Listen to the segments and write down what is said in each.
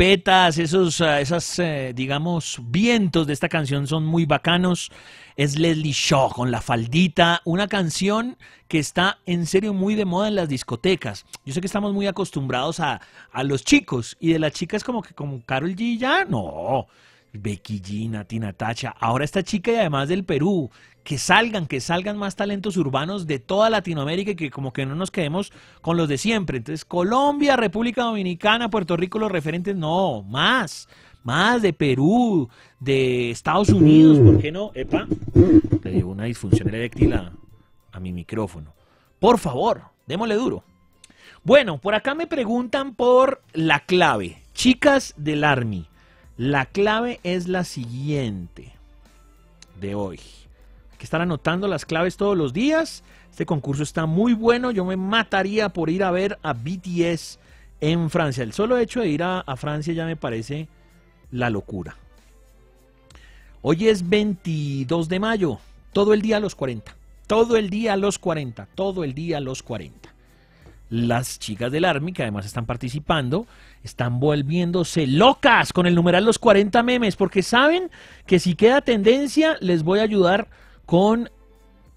Petas, esos, ah, esas, eh, digamos, vientos de esta canción son muy bacanos. Es Leslie Shaw con la faldita, una canción que está en serio muy de moda en las discotecas. Yo sé que estamos muy acostumbrados a, a los chicos y de las chicas como que como Carol G ya no. Becky G, Tacha, ahora esta chica y además del Perú, que salgan, que salgan más talentos urbanos de toda Latinoamérica y que como que no nos quedemos con los de siempre. Entonces, Colombia, República Dominicana, Puerto Rico, los referentes, no, más, más de Perú, de Estados Unidos, ¿por qué no? Epa, le llevo una disfunción eréctil a, a mi micrófono. Por favor, démosle duro. Bueno, por acá me preguntan por la clave. Chicas del Army, la clave es la siguiente de hoy que están anotando las claves todos los días. Este concurso está muy bueno. Yo me mataría por ir a ver a BTS en Francia. El solo hecho de ir a, Francia ya me parece la locura. Hoy es 22 de mayo. Todo el día a los 40. Todo el día a los 40. Todo el día a los 40 las chicas del Army, que además están participando, están volviéndose locas con el numeral los 40 memes, porque saben que si queda tendencia, les voy a ayudar con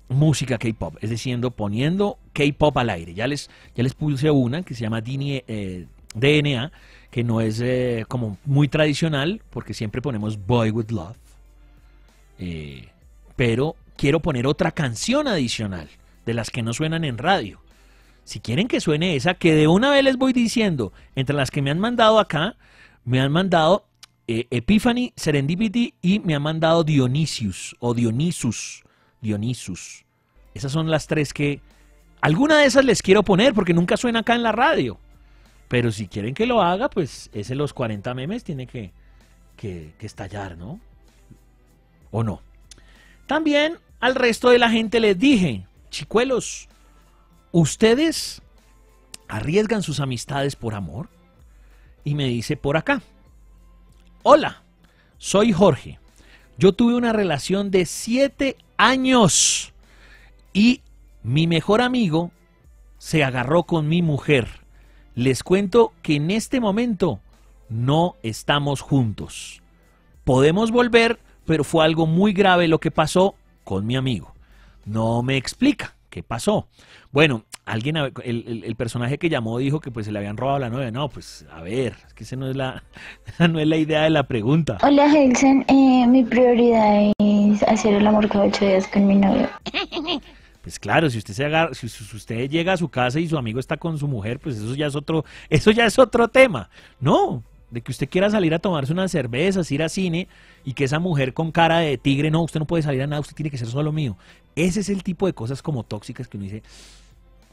música K-pop, es decir, poniendo K-pop al aire. Ya les, ya les puse una que se llama DNA, eh, que no es eh, como muy tradicional, porque siempre ponemos Boy with Love. Eh, pero quiero poner otra canción adicional, de las que no suenan en radio. Si quieren que suene esa, que de una vez les voy diciendo, entre las que me han mandado acá, me han mandado eh, Epiphany, Serendipity y me han mandado Dionysius o Dionysus. Dionisus, Esas son las tres que... Alguna de esas les quiero poner porque nunca suena acá en la radio. Pero si quieren que lo haga, pues ese los 40 memes tiene que, que, que estallar, ¿no? ¿O no? También al resto de la gente les dije, chicuelos, ¿ustedes arriesgan sus amistades por amor? Y me dice por acá, Hola, soy Jorge. Yo tuve una relación de siete años y mi mejor amigo se agarró con mi mujer. Les cuento que en este momento no estamos juntos. Podemos volver, pero fue algo muy grave lo que pasó con mi amigo. No me explica qué pasó. Bueno, alguien, el, personaje que llamó dijo que pues se le habían robado la novia. No, pues a ver, es que esa no es la, no es la idea de la pregunta. Hola, Helsen. Eh, mi prioridad es hacer el amor cada ocho días con mi novia. Pues claro, si usted se agarra, si, usted llega a su casa y su amigo está con su mujer, pues eso ya es otro, eso ya es otro tema. No, de que usted quiera salir a tomarse una cerveza, ir a cine y que esa mujer con cara de tigre, no, usted no puede salir a nada, usted tiene que ser solo mío. Ese es el tipo de cosas como tóxicas que uno dice,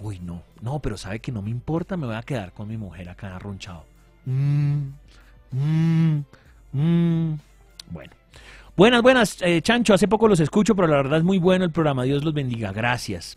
uy, no, no, pero sabe que no me importa, me voy a quedar con mi mujer acá ronchado. Mmm, Mmm, mmm, Bueno. Buenas, buenas, eh, Chancho, hace poco los escucho, pero la verdad es muy bueno el programa, Dios los bendiga, gracias.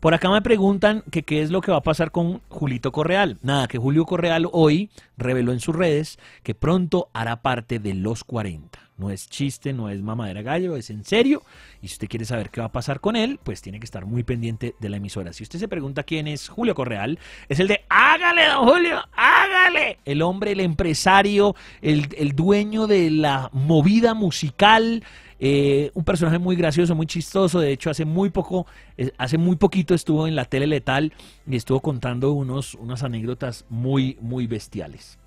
Por acá me preguntan que qué es lo que va a pasar con Julito Correal. Nada, que Julio Correal hoy reveló en sus redes que pronto hará parte de los 40. No es chiste, no es mamadera gallo, es en serio. Y si usted quiere saber qué va a pasar con él, pues tiene que estar muy pendiente de la emisora. Si usted se pregunta quién es Julio Correal, es el de hágale, don Julio, hágale. El hombre, el empresario, el, dueño de la movida musical. Eh, un personaje muy gracioso, muy chistoso. De hecho, hace muy poco, eh, hace muy poquito estuvo en la tele letal y estuvo contando unos, unas anécdotas muy, muy bestiales.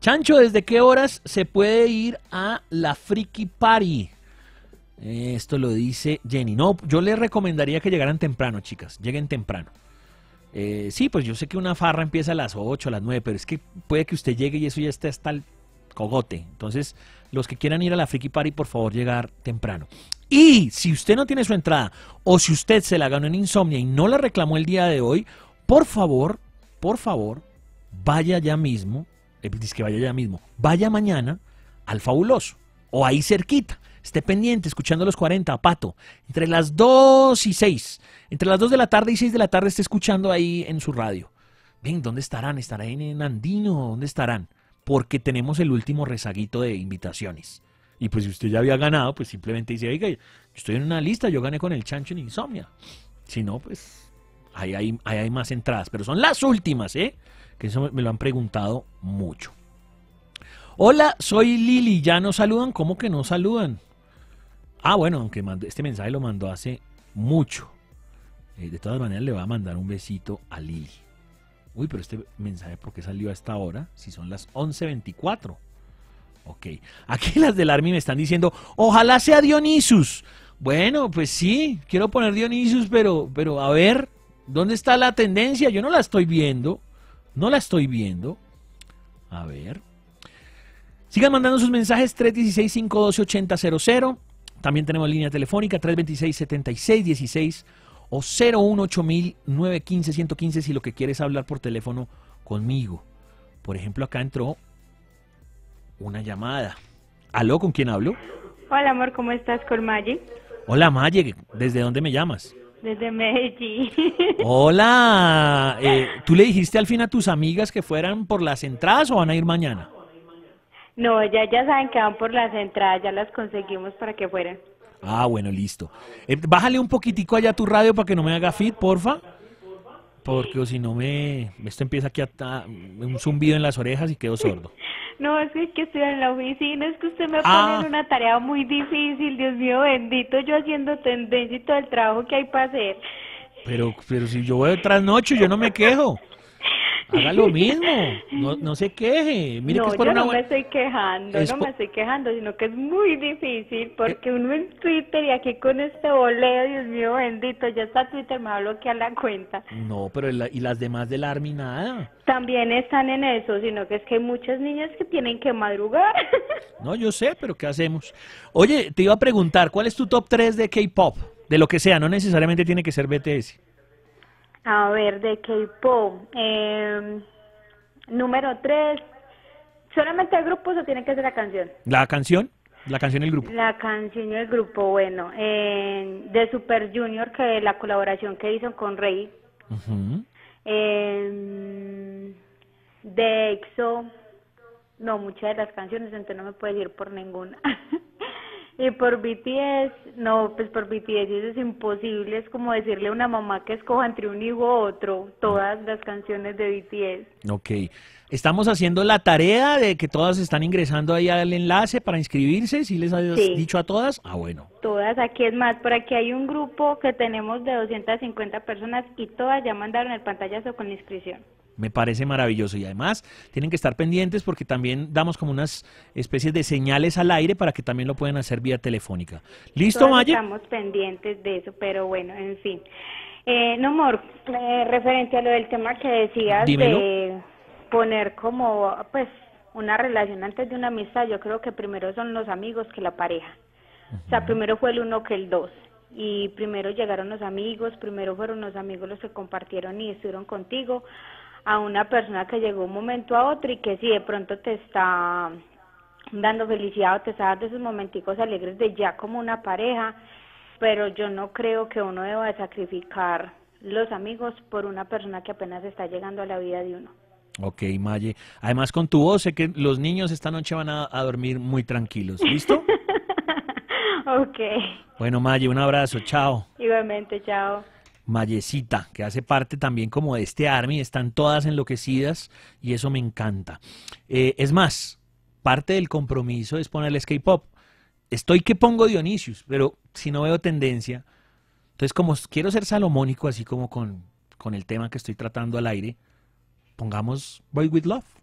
Chancho, ¿desde qué horas se puede ir a la Friki Party? Esto lo dice Jenny. No, yo les recomendaría que llegaran temprano, chicas. Lleguen temprano. Eh, sí, pues yo sé que una farra empieza a las 8, a las 9, pero es que puede que usted llegue y eso ya está hasta el cogote. Entonces, los que quieran ir a la Friki Party, por favor, llegar temprano. Y si usted no tiene su entrada o si usted se la ganó en insomnia y no la reclamó el día de hoy, por favor, por favor, vaya ya mismo eh, dice que vaya ya mismo, vaya mañana al fabuloso o ahí cerquita. Esté pendiente, escuchando los 40, a Pato. Entre las 2 y 6. Entre las 2 de la tarde y 6 de la tarde esté escuchando ahí en su radio. Ven, ¿dónde estarán? ¿Estarán en Andino? ¿Dónde estarán? Porque tenemos el último rezaguito de invitaciones. Y pues si usted ya había ganado, pues simplemente dice, oiga, yo estoy en una lista, yo gané con el chancho en Insomnia. Si no, pues Ahí hay, más entradas, pero son las últimas, ¿eh? Que eso me lo han preguntado mucho. Hola, soy Lili. ¿Ya no saludan? ¿Cómo que no saludan? Ah, bueno, aunque este mensaje lo mandó hace mucho. Eh, de todas maneras, le voy a mandar un besito a Lili. Uy, pero este mensaje, ¿por qué salió a esta hora? Si son las 11.24. Ok. Aquí las del Army me están diciendo, ojalá sea Dionisus. Bueno, pues sí, quiero poner Dionisus, pero, pero a ver, ¿Dónde está la tendencia? Yo no la estoy viendo. No la estoy viendo. A ver. Sigan mandando sus mensajes 316-512-8000. También tenemos línea telefónica 326-7616 o 018-915-115 si lo que quieres hablar por teléfono conmigo. Por ejemplo, acá entró una llamada. ¿Aló? ¿Con quién hablo? Hola, amor, ¿cómo estás con Maggie. Hola, Maggie, ¿Desde dónde me llamas? Desde Medellín. Hola. Eh, ¿Tú le dijiste al fin a tus amigas que fueran por las entradas o van a ir mañana? No, ya, ya saben que van por las entradas, ya las conseguimos para que fueran. Ah, bueno, listo. Eh, bájale un poquitico allá tu radio para que no me haga fit, porfa. Porque si no me... Esto empieza aquí a... un zumbido en las orejas y quedo sordo. No, es que estoy en la oficina, es que usted me pone en ah. una tarea muy difícil, Dios mío bendito, yo haciendo tendencia y todo el trabajo que hay para hacer. Pero, pero si yo voy tras noche, yo no me quejo haga lo mismo, no, no se queje. Mire no, que es por yo no me estoy quejando, no me estoy quejando, sino que es muy difícil eh, porque uno en Twitter y aquí con este boleo, Dios mío bendito, ya está Twitter, me va a la cuenta. No, pero y las demás del Army nada. También están en eso, sino que es que hay muchas niñas que tienen que madrugar. No, yo sé, pero ¿qué hacemos? Oye, te iba a preguntar, ¿cuál es tu top 3 de K-Pop? De lo que sea, no necesariamente tiene que ser BTS. A ver, de K-pop. Eh, número tres, ¿Solamente el grupo o tiene que ser la canción? ¿La canción? La canción y el grupo. La canción y el grupo, bueno. Eh, de Super Junior, que la colaboración que hizo con Rey. Em, de EXO. No, muchas de las canciones, entonces no me puedes ir por ninguna. Y por BTS, no, pues por BTS es imposible, es como decirle a una mamá que escoja entre un hijo u otro todas las canciones de BTS. Ok, estamos haciendo la tarea de que todas están ingresando ahí al enlace para inscribirse, si les has dicho a todas? Ah, bueno. Todas, aquí es más, por aquí hay un grupo que tenemos de 250 personas y todas ya mandaron el pantallazo con inscripción. Me parece maravilloso y además tienen que estar pendientes porque también damos como unas especies de señales al aire para que también lo puedan hacer vía telefónica. ¿Listo, Todos Estamos pendientes de eso, pero bueno, en fin. Eh, no, Mor, eh, referente a lo del tema que decías de poner como, pues, una relación antes de una amistad, yo creo que primero son los amigos que la pareja. O sea, primero fue el uno que el dos y primero llegaron los amigos, primero fueron los amigos los que compartieron y estuvieron contigo, a una persona que llegó un momento a otro y que si de pronto te está dando felicidad o te está dando esos momenticos alegres de ya como una pareja, pero yo no creo que uno deba sacrificar los amigos por una persona que apenas está llegando a la vida de uno. Ok, Maye. Además, con tu voz, sé que los niños esta noche van a, dormir muy tranquilos. ¿Listo? ok. Bueno, Maye, un abrazo. Chao. Igualmente, chao. Mallecita, que hace parte también como de este Army, están todas enloquecidas y eso me encanta. Eh, es más, parte del compromiso es ponerle K-pop. Estoy que pongo Dionisius, pero si no veo tendencia. Entonces, como quiero ser salomónico, así como con, con el tema que estoy tratando al aire, pongamos Boy with Love